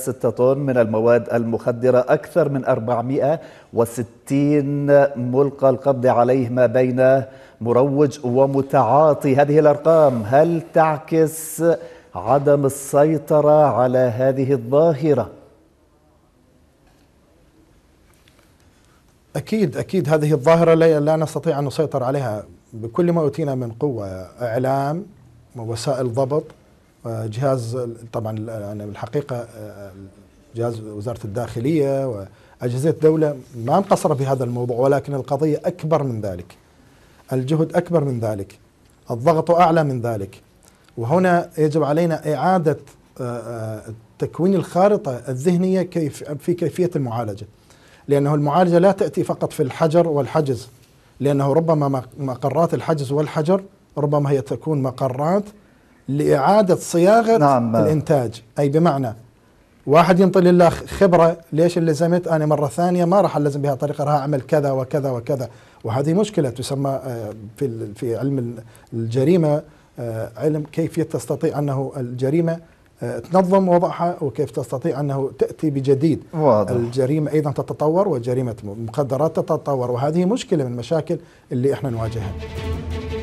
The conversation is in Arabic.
6 طن من المواد المخدرة أكثر من 460 ملقى القبض عليه ما بين مروج ومتعاطي هذه الأرقام هل تعكس عدم السيطرة على هذه الظاهرة؟ أكيد أكيد هذه الظاهرة لا نستطيع أن نسيطر عليها بكل ما أوتينا من قوة إعلام ووسائل ضبط وجهاز طبعا انا يعني بالحقيقه آه، جهاز وزاره الداخليه واجهزه الدوله ما مقصره في هذا الموضوع ولكن القضيه اكبر من ذلك. الجهد اكبر من ذلك. الضغط اعلى من ذلك. وهنا يجب علينا اعاده آه، آه، تكوين الخارطه الذهنيه كيف في كيفيه المعالجه. لانه المعالجه لا تاتي فقط في الحجر والحجز لانه ربما مقرات الحجز والحجر ربما هي تكون مقرات لإعادة صياغة نعم. الإنتاج أي بمعنى واحد ينطي لله خبرة ليش لزمت أنا مرة ثانية ما راح ألزم بها طريقة راح أعمل كذا وكذا وكذا وهذه مشكلة تسمى آه، في في علم الجريمة آه، علم كيف تستطيع أنه الجريمة آه، تنظم وضعها وكيف تستطيع انه تاتي بجديد واضح. الجريمه ايضا تتطور وجريمه مخدرات تتطور وهذه مشكله من المشاكل اللي احنا نواجهها